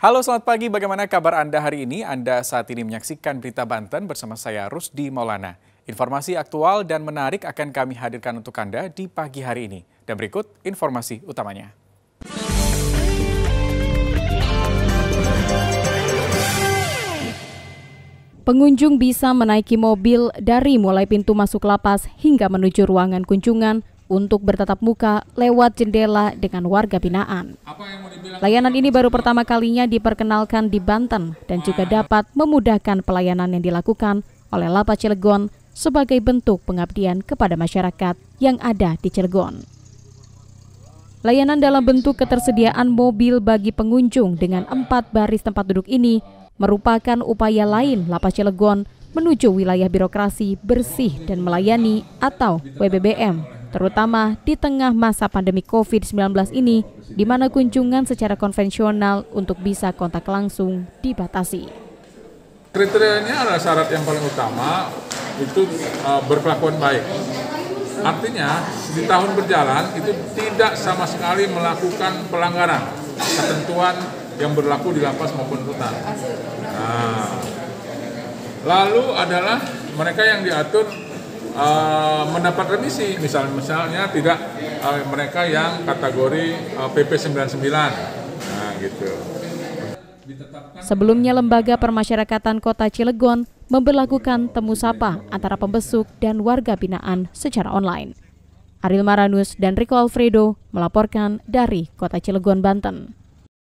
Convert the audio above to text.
Halo selamat pagi, bagaimana kabar Anda hari ini? Anda saat ini menyaksikan berita Banten bersama saya Rusdi Maulana. Informasi aktual dan menarik akan kami hadirkan untuk Anda di pagi hari ini. Dan berikut informasi utamanya. Pengunjung bisa menaiki mobil dari mulai pintu masuk lapas hingga menuju ruangan kunjungan untuk bertatap muka lewat jendela dengan warga binaan. Layanan ini baru pertama kalinya diperkenalkan di Banten dan juga dapat memudahkan pelayanan yang dilakukan oleh Lapa Cilegon sebagai bentuk pengabdian kepada masyarakat yang ada di Cilegon. Layanan dalam bentuk ketersediaan mobil bagi pengunjung dengan empat baris tempat duduk ini merupakan upaya lain Lapas Cilegon menuju wilayah birokrasi bersih dan melayani atau WBBM terutama di tengah masa pandemi COVID-19 ini, di mana kunjungan secara konvensional untuk bisa kontak langsung dibatasi. Kriterianya adalah syarat yang paling utama itu e, berkelakuan baik. Artinya di tahun berjalan itu tidak sama sekali melakukan pelanggaran ketentuan yang berlaku di lapas maupun rutan. Nah, lalu adalah mereka yang diatur uh, mendapat remisi misalnya misalnya tidak uh, mereka yang kategori uh, PP 99 nah gitu Sebelumnya Lembaga Permasyarakatan Kota Cilegon memberlakukan temu sapa antara pembesuk dan warga binaan secara online. Aril Maranus dan Rico Alfredo melaporkan dari Kota Cilegon, Banten.